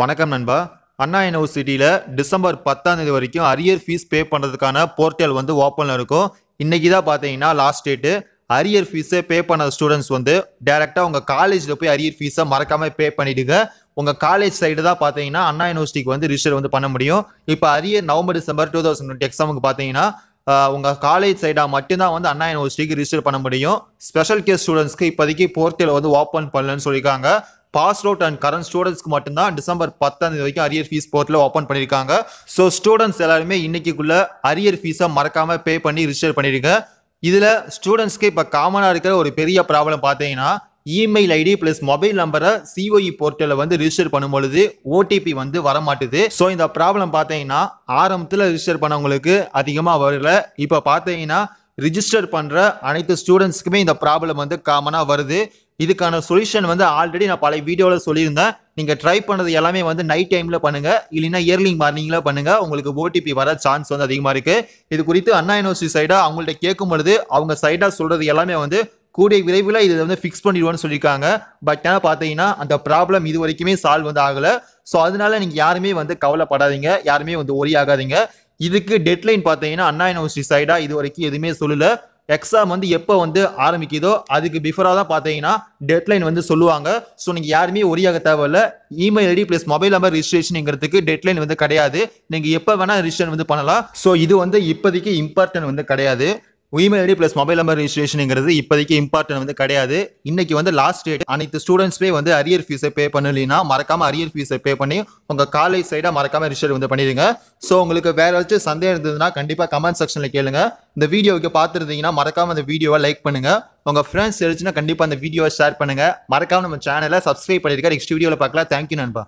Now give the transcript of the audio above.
வணக்கம் நண்பா அண்ணா யூனிவர்சிட்டியில் டிசம்பர் பத்தாம் தேதி வரைக்கும் அரியர் ஃபீஸ் பே பண்ணுறதுக்கான போர்ட்டல் வந்து ஓப்பனில் இருக்கும் இன்றைக்கி தான் பார்த்தீங்கன்னா லாஸ்ட் டேட்டு அரியர் ஃபீஸை பே பண்ண ஸ்டூடெண்ட்ஸ் வந்து டேரெக்டாக உங்கள் காலேஜில் போய் அரியர் ஃபீஸை மறக்காமல் பே பண்ணிவிடுங்க உங்கள் காலேஜ் சைடு தான் பார்த்தீங்கன்னா அண்ணா யூனிவர்சிட்டிக்கு வந்து ரிஜிஸ்டர் வந்து பண்ண முடியும் இப்போ arrear November December two thousand twenty எக்ஸாமுக்கு பார்த்தீங்கன்னா உங்கள் காலேஜ் சைடாக மட்டும்தான் வந்து அண்ணா யூனிவர்சிட்டிக்கு ரிஜிஸ்டர் பண்ண முடியும் ஸ்பெஷல் கேஸ் ஸ்டூடெண்ட்ஸ்க்கு இப்போதைக்கு போர்ட்டல் வந்து ஓப்பன் பண்ணலன்னு சொல்லியிருக்காங்க பாஸ் அவுட் அண்ட் கரண்ட் ஸ்டூடெண்ட்ஸ்க்கு மட்டும்தான் டிசம்பர் பத்தாம் தேதி வரைக்கும் அரியர் ஃபீஸ் போர்ட்டில் ஓப்பன் பண்ணியிருக்காங்க ஸோ ஸ்டூடெண்ட்ஸ் எல்லாருமே இன்னைக்குள்ள அரியர் ஃபீஸை மறக்காமல் பே பண்ணி ரிஜிஸ்டர் பண்ணிடுங்க இதில் ஸ்டூடெண்ட்ஸ்க்கு இப்போ காமனாக இருக்கிற ஒரு பெரிய ப்ராப்ளம் பார்த்தீங்கன்னா இமெயில் ஐடி பிளஸ் மொபைல் நம்பரை சிஓஇ போர்ட்டலில் வந்து ரிஜிஸ்டர் பண்ணும்பொழுது ஓடிபி வந்து வரமாட்டுது ஸோ இந்த ப்ராப்ளம் பார்த்தீங்கன்னா ஆரம்பத்தில் ரிஜிஸ்டர் பண்ணவங்களுக்கு அதிகமாக வரல இப்போ பார்த்தீங்கன்னா ரிஜிஸ்டர் பண்ணுற அனைத்து ஸ்டூடெண்ட்ஸ்க்குமே இந்த ப்ராப்ளம் வந்து காமனாக வருது இதுக்கான சொல்யூஷன் வந்து ஆல்ரெடி நான் பழைய வீடியோவில் சொல்லியிருந்தேன் நீங்கள் ட்ரை பண்ணது எல்லாமே வந்து நைட் டைமில் பண்ணுங்கள் இல்லைன்னா இயர்லி மார்னிங்கில் பண்ணுங்கள் உங்களுக்கு ஓடிபி வர சான்ஸ் வந்து அதிகமாக இருக்குது இது குறித்து அண்ணா யூனிவர்சிட்டி சைடாக அவங்கள்ட்ட கேட்கும் பொழுது அவங்க சைடாக சொல்கிறது எல்லாமே வந்து கூடிய விரைவில் இதை வந்து ஃபிக்ஸ் பண்ணிடுவோன்னு சொல்லியிருக்காங்க பட் ஆனால் பார்த்தீங்கன்னா அந்த ப்ராப்ளம் இது வரைக்குமே சால்வ் வந்து ஆகலை ஸோ அதனால் நீங்கள் யாருமே வந்து கவலைப்படாதீங்க யாருமே வந்து ஒரி ஆகாதீங்க இதுக்கு டெட்லைன் பார்த்தீங்கன்னா அண்ணா யூனிவர்சிட்டி சைடாக இது வரைக்கும் எதுவுமே சொல்லலை எக்ஸாம் வந்து எப்போ வந்து ஆரம்பிக்குதோ அதுக்கு பிஃபோராக தான் பார்த்தீங்கன்னா டெட்லைன் வந்து சொல்லுவாங்க ஸோ நீங்கள் யாருமே ஒரியாக தேவையில்ல email ID plus mobile number ரிஜிஸ்ட்ரேஷனுங்கிறதுக்கு டெட்லைன் வந்து கிடையாது நீங்கள் எப்போ வேணால் ரிஜிஸ்டர் வந்து பண்ணலாம் ஸோ இது வந்து இப்போதைக்கு இம்பார்ட்டன்ட் வந்து கிடையாது email ID plus mobile number ரிஜிஸ்ட்ரேஷனுங்கிறது இப்போதைக்கு இம்பார்ட்டன் வந்து கிடையாது இன்னைக்கு வந்து லாஸ்ட் டேட் அனைத்து ஸ்டூடெண்ட்ஸ்மே வந்து அரியர் ஃபீஸை பே பண்ணலைன்னா மறக்காம அரியர் ஃபீஸை பே பண்ணி உங்கள் காலேஜ் சைடாக மறக்காம ரிஜிஸ்டர் வந்து பண்ணிடுங்க ஸோ உங்களுக்கு வேறு ஏதாச்சும் சந்தேகம் இருந்ததுன்னா கண்டிப்பாக கமெண்ட் செக்ஷனில் கேளுங்க இந்த வீடியோவுக்கு பார்த்துருந்தீங்கன்னா மறக்காம அந்த வீடியோவை லைக் பண்ணுங்க உங்கள் ஃப்ரெண்ட்ஸ் இருந்துச்சுன்னா கண்டிப்பாக அந்த வீடியோவை ஷேர் பண்ணுங்க மறக்காம நம்ம சேனலை சப்ஸ்கிரைப் பண்ணிருக்க நெக்ஸ்ட் வீடியோவில் பார்க்கலாம் தேங்க்யூ நண்பா